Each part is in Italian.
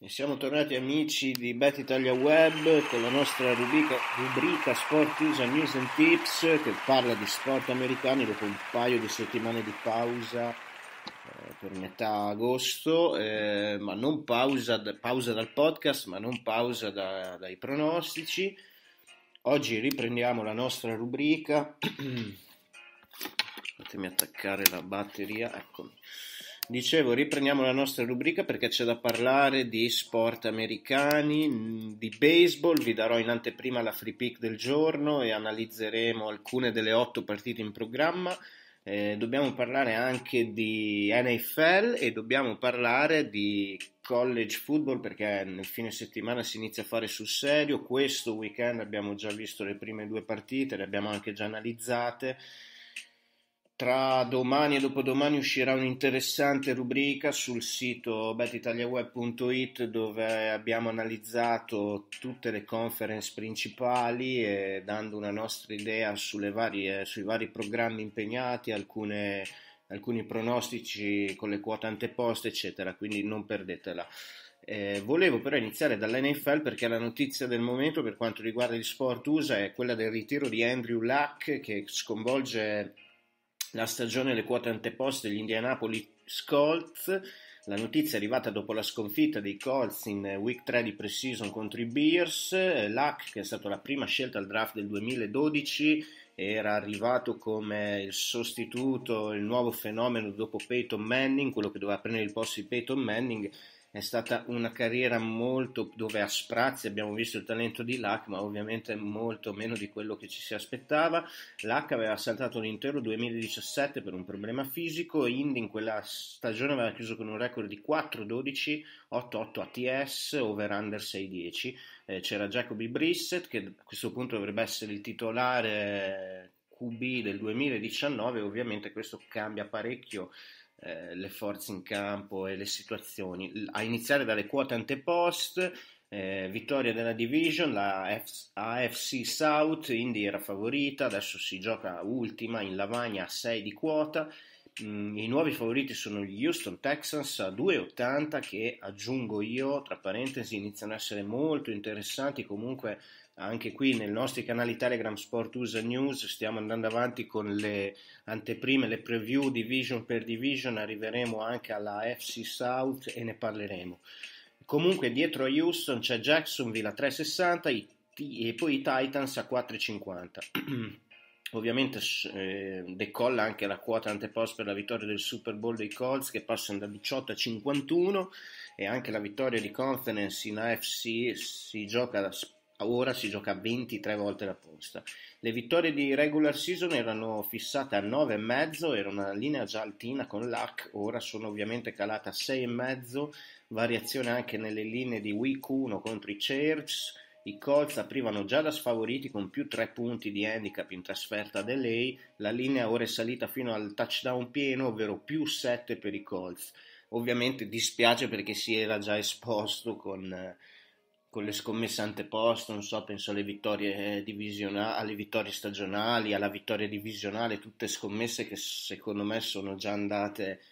E siamo tornati amici di Bet Italia Web con la nostra rubrica, rubrica Sport User News and Tips che parla di sport americani dopo un paio di settimane di pausa eh, per metà agosto, eh, ma non pausa, pausa, dal podcast, ma non pausa da, dai pronostici. Oggi riprendiamo la nostra rubrica. Fatemi attaccare la batteria, eccomi. Dicevo, riprendiamo la nostra rubrica perché c'è da parlare di sport americani, di baseball, vi darò in anteprima la free pick del giorno e analizzeremo alcune delle otto partite in programma. Eh, dobbiamo parlare anche di NFL e dobbiamo parlare di college football perché nel fine settimana si inizia a fare sul serio. Questo weekend abbiamo già visto le prime due partite, le abbiamo anche già analizzate tra domani e dopodomani uscirà un'interessante rubrica sul sito betitaliaweb.it dove abbiamo analizzato tutte le conference principali e dando una nostra idea varie, sui vari programmi impegnati, alcune, alcuni pronostici con le quote anteposte, eccetera. Quindi non perdetela. Eh, volevo però iniziare dall'NFL perché la notizia del momento per quanto riguarda gli sport USA è quella del ritiro di Andrew Luck che sconvolge la stagione le quote anteposte degli Indianapolis Colts. La notizia è arrivata dopo la sconfitta dei Colts in Week 3 di Precision contro i Bears. Luck, che è stata la prima scelta al draft del 2012, era arrivato come il sostituto, il nuovo fenomeno dopo Peyton Manning, quello che doveva prendere il posto di Peyton Manning è stata una carriera molto dove a sprazzi abbiamo visto il talento di Lack, ma ovviamente molto meno di quello che ci si aspettava. Lack aveva saltato l'intero 2017 per un problema fisico, Indy in quella stagione aveva chiuso con un record di 4-12, 8-8 ATS, over under 6-10. Eh, c'era Jacoby Brissett che a questo punto dovrebbe essere il titolare eh, QB del 2019, ovviamente questo cambia parecchio eh, le forze in campo e le situazioni, a iniziare dalle quote antepost, eh, vittoria della division, la F- AFC South, Indy era favorita, adesso si gioca ultima in Lavagna a 6 di quota. Mm, I nuovi favoriti sono gli Houston Texans a 2,80 che aggiungo io, tra parentesi, iniziano ad essere molto interessanti, comunque anche qui nei nostri canali Telegram Sport USA News stiamo andando avanti con le anteprime, le preview division per division, arriveremo anche alla FC South e ne parleremo. Comunque dietro a Houston c'è Jacksonville a 3,60 e poi i Titans a 4,50. Ovviamente eh, decolla anche la quota antepost per la vittoria del Super Bowl dei Colts che passano da 18 a 51 e anche la vittoria di Conference in AFC si gioca da ora si gioca 23 volte la posta. Le vittorie di regular season erano fissate a 9,5, era una linea già altina con l'AC, ora sono ovviamente calate a 6,5, variazione anche nelle linee di week 1 contro i Church. I Colts aprivano già da sfavoriti con più 3 punti di handicap in trasferta ad LA, la linea ora è salita fino al touchdown pieno, ovvero più 7 per i Colts. Ovviamente dispiace perché si era già esposto con eh, con le scommesse anteposte, non so, penso alle vittorie, eh, alle vittorie stagionali, alla vittoria divisionale, tutte scommesse che secondo me sono già andate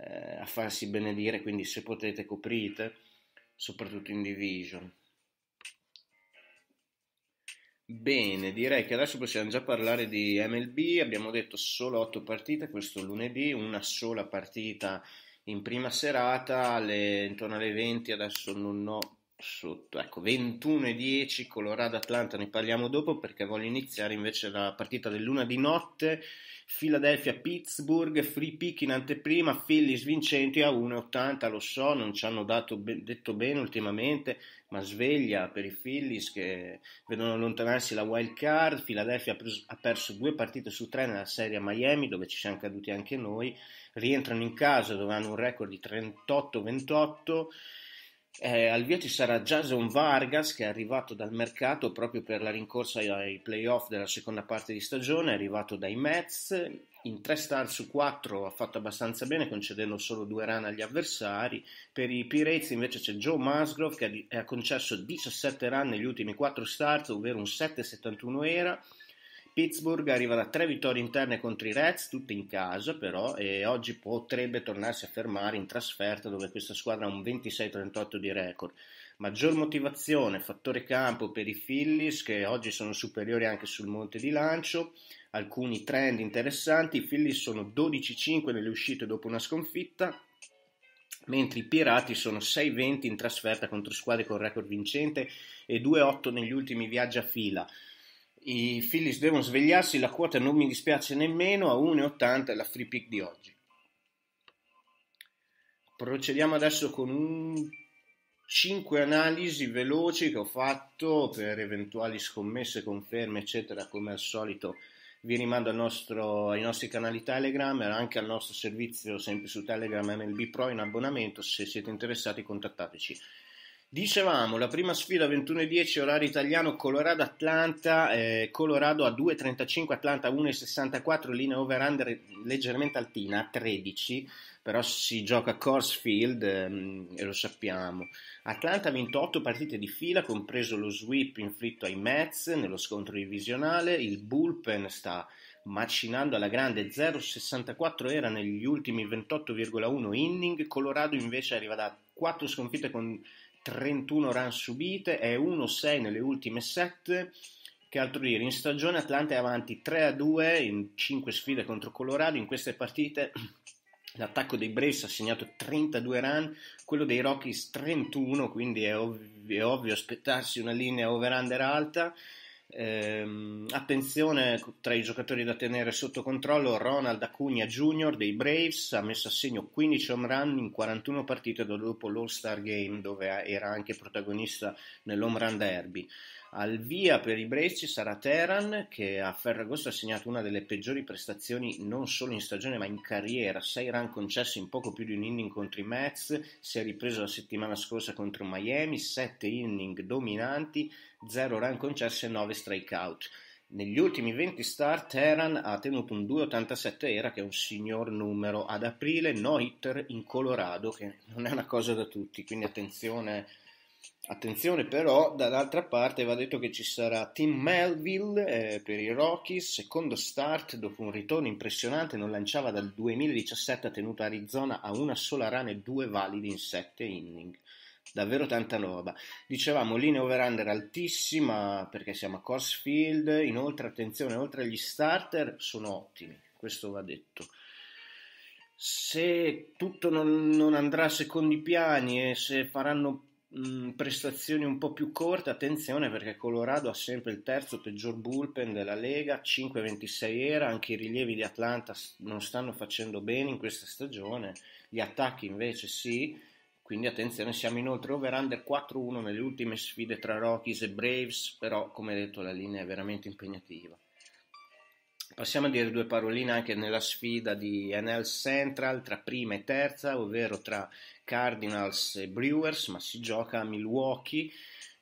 eh, a farsi benedire, quindi se potete coprite, soprattutto in division. Bene, direi che adesso possiamo già parlare di MLB, abbiamo detto solo 8 partite questo lunedì, una sola partita in prima serata, alle, intorno alle 20 adesso non ho sotto, ecco 21 e 10 Colorado Atlanta, ne parliamo dopo perché voglio iniziare invece la partita del luna di notte, Philadelphia Pittsburgh, free pick in anteprima, Phillies vincenti a 1,80, lo so, non ci hanno dato, detto bene ultimamente, ma sveglia per i Phillies che vedono allontanarsi la wild card, Philadelphia ha perso due partite su tre nella serie a Miami dove ci siamo caduti anche noi, rientrano in casa dove hanno un record di 38-28, eh, al via ci sarà Jason Vargas che è arrivato dal mercato proprio per la rincorsa ai playoff della seconda parte di stagione, è arrivato dai Mets, in 3 star su 4 ha fatto abbastanza bene concedendo solo due run agli avversari, per i Pirates invece c'è Joe Musgrove che ha concesso 17 run negli ultimi 4 start, ovvero un 7,71 era, Pittsburgh arriva da tre vittorie interne contro i Reds, tutte in casa però, e oggi potrebbe tornarsi a fermare in trasferta dove questa squadra ha un 26-38 di record. Maggior motivazione, fattore campo per i Phillies che oggi sono superiori anche sul monte di lancio. Alcuni trend interessanti, i Phillies sono 12-5 nelle uscite dopo una sconfitta, mentre i Pirati sono 6-20 in trasferta contro squadre con record vincente e 2-8 negli ultimi viaggi a fila. I Phillies devono svegliarsi, la quota non mi dispiace nemmeno, a 1,80 è la free pick di oggi. Procediamo adesso con un 5 analisi veloci che ho fatto per eventuali scommesse, conferme, eccetera, come al solito. Vi rimando nostro, ai nostri canali Telegram e anche al nostro servizio sempre su Telegram MLB Pro in abbonamento. Se siete interessati contattateci. Dicevamo, la prima sfida 21.10 orario italiano Colorado-Atlanta, eh, Colorado a 2.35, Atlanta 1.64, linea over-under leggermente altina 13, però si gioca a course Field ehm, e lo sappiamo. Atlanta ha vinto 8 partite di fila, compreso lo sweep inflitto ai Mets nello scontro divisionale, il bullpen sta macinando alla grande 0,64 era negli ultimi 28,1 inning, Colorado invece arriva da 4 sconfitte con 31 run subite e 1-6 nelle ultime 7. Che altro dire, in stagione Atlanta è avanti 3-2 in 5 sfide contro Colorado, in queste partite l'attacco dei Braves ha segnato 32 run, quello dei Rockies 31, quindi è, ovvio, è ovvio aspettarsi una linea over-under alta Ehm, attenzione tra i giocatori da tenere sotto controllo, Ronald Acuna Jr. dei Braves ha messo a segno 15 home run in 41 partite dopo l'All-Star Game dove era anche protagonista nell'home run derby. Al via per i Braves ci sarà Teran che a Ferragosto ha segnato una delle peggiori prestazioni non solo in stagione ma in carriera, 6 run concessi in poco più di un inning contro i Mets, si è ripreso la settimana scorsa contro Miami, 7 inning dominanti, 0 run concesse e 9 strikeout. Negli ultimi 20 start Teran ha tenuto un 2,87 era che è un signor numero. Ad aprile no hitter in Colorado che non è una cosa da tutti, quindi attenzione, attenzione però dall'altra parte va detto che ci sarà Tim Melville eh, per i Rockies, secondo start dopo un ritorno impressionante, non lanciava dal 2017, ha tenuto Arizona a una sola run e due validi in 7 innings davvero tanta roba. Dicevamo linea over-under altissima perché siamo a course field. inoltre attenzione, oltre agli starter sono ottimi, questo va detto. Se tutto non, non andrà a secondi piani e se faranno mh, mm, prestazioni un po' più corte, attenzione perché Colorado ha sempre il terzo peggior bullpen della Lega, 5-26 era, anche i rilievi di Atlanta non stanno facendo bene in questa stagione, gli attacchi invece sì quindi attenzione, siamo inoltre over under 4-1 nelle ultime sfide tra Rockies e Braves, però come detto la linea è veramente impegnativa. Passiamo a dire due paroline anche nella sfida di NL Central tra prima e terza, ovvero tra Cardinals e Brewers, ma si gioca a Milwaukee.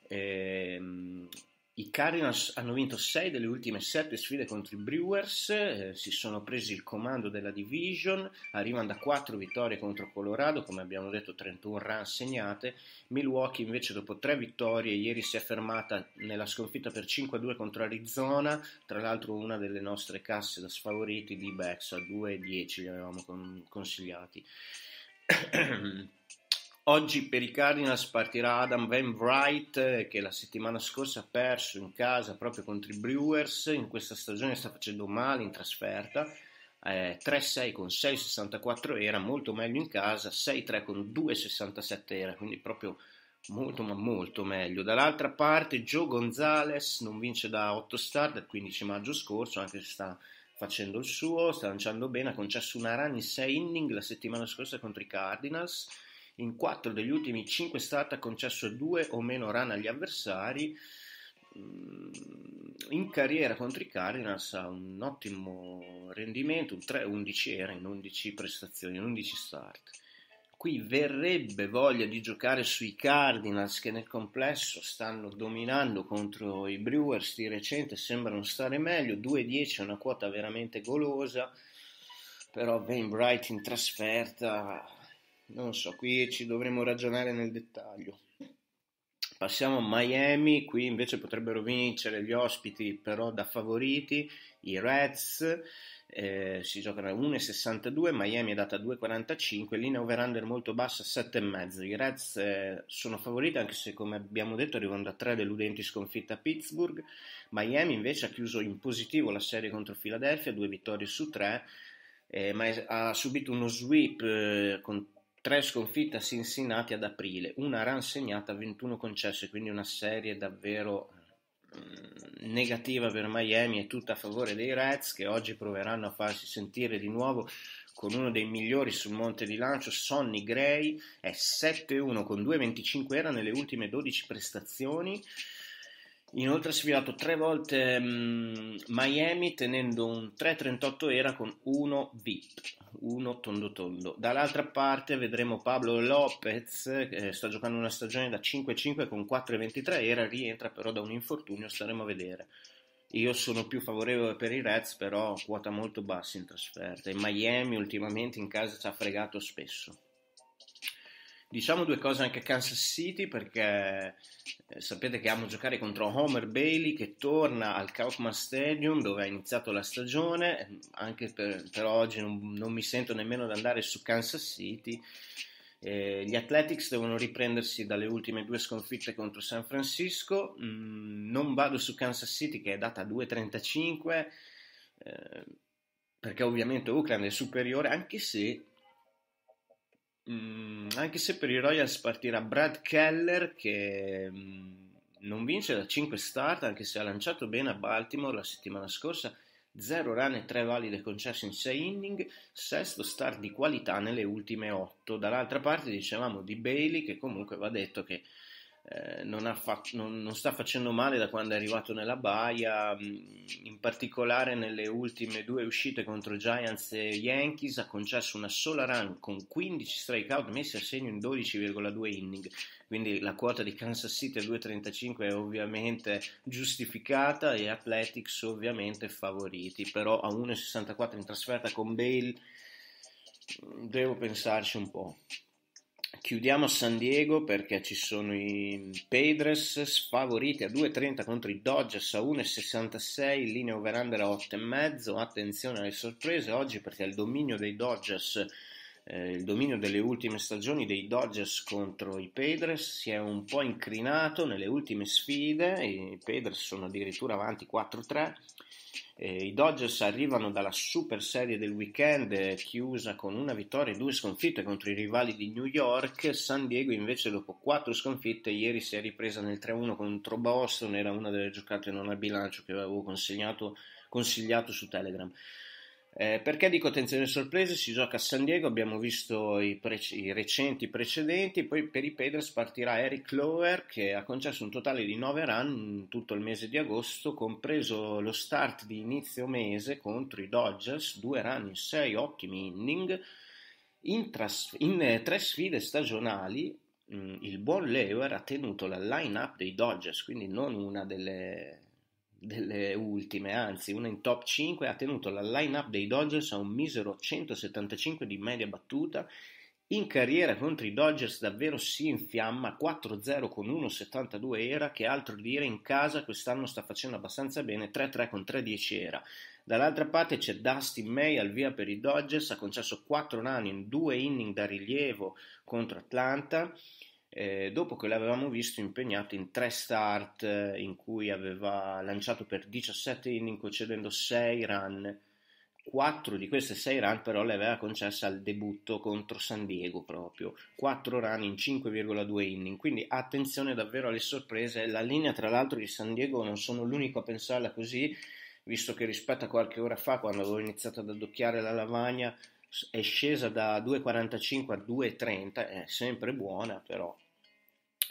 Ehm, i Cardinals hanno vinto 6 delle ultime 7 sfide contro i Brewers, eh, si sono presi il comando della division, arrivano da 4 vittorie contro Colorado, come abbiamo detto 31 run segnate, Milwaukee invece dopo 3 vittorie ieri si è fermata nella sconfitta per 5-2 contro Arizona, tra l'altro una delle nostre casse da sfavoriti di Bex a 2-10 li avevamo con- consigliati. Oggi per i Cardinals partirà Adam Van Wright che la settimana scorsa ha perso in casa proprio contro i Brewers, in questa stagione sta facendo male in trasferta, eh, 3-6 con 6,64 era, molto meglio in casa, 6-3 con 2,67 era, quindi proprio molto ma molto meglio. Dall'altra parte Joe Gonzalez non vince da 8 start dal 15 maggio scorso, anche se sta facendo il suo, sta lanciando bene, ha concesso una run in 6 inning la settimana scorsa contro i Cardinals in 4 degli ultimi 5 start ha concesso 2 o meno run agli avversari. Mm, in carriera contro i Cardinals ha un ottimo rendimento, un 3-11 era in 11 prestazioni, in 11 start. Qui verrebbe voglia di giocare sui Cardinals che nel complesso stanno dominando contro i Brewers di recente, sembrano stare meglio, 2-10 è una quota veramente golosa, però Ben Bright in trasferta non lo so, qui ci dovremo ragionare nel dettaglio. Passiamo a Miami, qui invece potrebbero vincere gli ospiti però da favoriti, i Reds, eh, si giocano a 1,62, Miami è data a 2,45, linea over-under molto bassa 7,5. I Reds eh, sono favoriti anche se come abbiamo detto arrivano da 3 deludenti sconfitte a Pittsburgh, Miami invece ha chiuso in positivo la serie contro Philadelphia, due vittorie su 3, eh, ma ha subito uno sweep eh, con Tre sconfitte a Cincinnati ad aprile, una run segnata, 21 concesse, quindi una serie davvero mm, negativa per Miami e tutta a favore dei Reds che oggi proveranno a farsi sentire di nuovo con uno dei migliori sul monte di lancio, Sonny Gray è 7-1 con 2,25 era nelle ultime 12 prestazioni Inoltre ha sfidato tre volte mh, mm, Miami tenendo un 3.38 era con 1 VIP, 1 tondo tondo. Dall'altra parte vedremo Pablo Lopez che sta giocando una stagione da 5-5 con 4.23 era, rientra però da un infortunio, staremo a vedere. Io sono più favorevole per i Reds, però quota molto bassa in trasferta. E Miami ultimamente in casa ci ha fregato spesso. Diciamo due cose anche a Kansas City perché eh, sapete che amo giocare contro Homer Bailey che torna al Kaufman Stadium dove ha iniziato la stagione, anche per, per oggi non, non, mi sento nemmeno ad andare su Kansas City. Eh, gli Athletics devono riprendersi dalle ultime due sconfitte contro San Francisco, mm, non vado su Kansas City che è data 2.35 eh, perché ovviamente Oakland è superiore anche se Mm, anche se per i Royals partirà Brad Keller che mm, non vince da 5 start, anche se ha lanciato bene a Baltimore la settimana scorsa, 0 run e 3 valide concesse in 6 inning, sesto start di qualità nelle ultime 8. Dall'altra parte dicevamo di Bailey che comunque va detto che eh, non, affac- non, non, sta facendo male da quando è arrivato nella Baia, mm, in particolare nelle ultime due uscite contro Giants e Yankees ha concesso una sola run con 15 strikeout messi a segno in 12,2 inning, quindi la quota di Kansas City a 2,35 è ovviamente giustificata e Athletics ovviamente favoriti, però a 1,64 in trasferta con Bale mm, devo pensarci un po' chiudiamo San Diego perché ci sono i Padres sfavoriti a 2,30 contro i Dodgers a 1,66, linea over-under a 8,5. Attenzione alle sorprese oggi perché il dominio dei Dodgers, eh, il dominio delle ultime stagioni dei Dodgers contro i Padres si è un po' incrinato nelle ultime sfide. I Padres sono addirittura avanti 4-3 eh, I Dodgers arrivano dalla super serie del weekend eh, chiusa con una vittoria e due sconfitte contro i rivali di New York. San Diego invece dopo quattro sconfitte ieri si è ripresa nel 3-1 contro Boston, era una delle giocate non a bilancio che avevo consigliato su Telegram. Eh, perché dico attenzione sorprese? Si gioca a San Diego, abbiamo visto i, pre- i recenti precedenti, poi per i Pedres partirà Eric Lower che ha concesso un totale di 9 run tutto il mese di agosto, compreso lo start di inizio mese contro i Dodgers, 2 run in 6 ottimi inning, in, tras- in eh, tre sfide stagionali mh, mm, il buon Lever ha tenuto la line-up dei Dodgers, quindi non una delle delle ultime, anzi una in top 5, ha tenuto la line-up dei Dodgers a un misero 175 di media battuta. In carriera contro i Dodgers davvero si infiamma, 4-0 con 1,72 era, che altro dire in casa quest'anno sta facendo abbastanza bene, 3-3 con 3,10 era. Dall'altra parte c'è Dustin May al via per i Dodgers, ha concesso 4 nani in 2 inning da rilievo contro Atlanta eh, dopo che l'avevamo visto impegnato in tre start eh, in cui aveva lanciato per 17 inning concedendo 6 run, 4 di queste 6 run però le aveva concesse al debutto contro San Diego proprio, 4 run in 5,2 inning, quindi attenzione davvero alle sorprese, la linea tra l'altro di San Diego non sono l'unico a pensarla così, visto che rispetto a qualche ora fa quando avevo iniziato ad addocchiare la lavagna è scesa da 2,45 a 2,30, è sempre buona però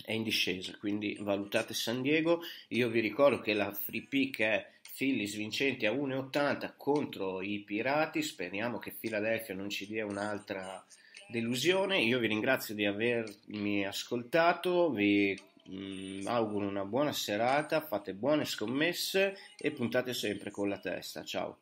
è in discesa, quindi valutate San Diego, io vi ricordo che la free pick è Phillies vincenti a 1,80 contro i Pirati, speriamo che Philadelphia non ci dia un'altra delusione, io vi ringrazio di avermi ascoltato, vi mh, mm, auguro una buona serata, fate buone scommesse e puntate sempre con la testa, ciao!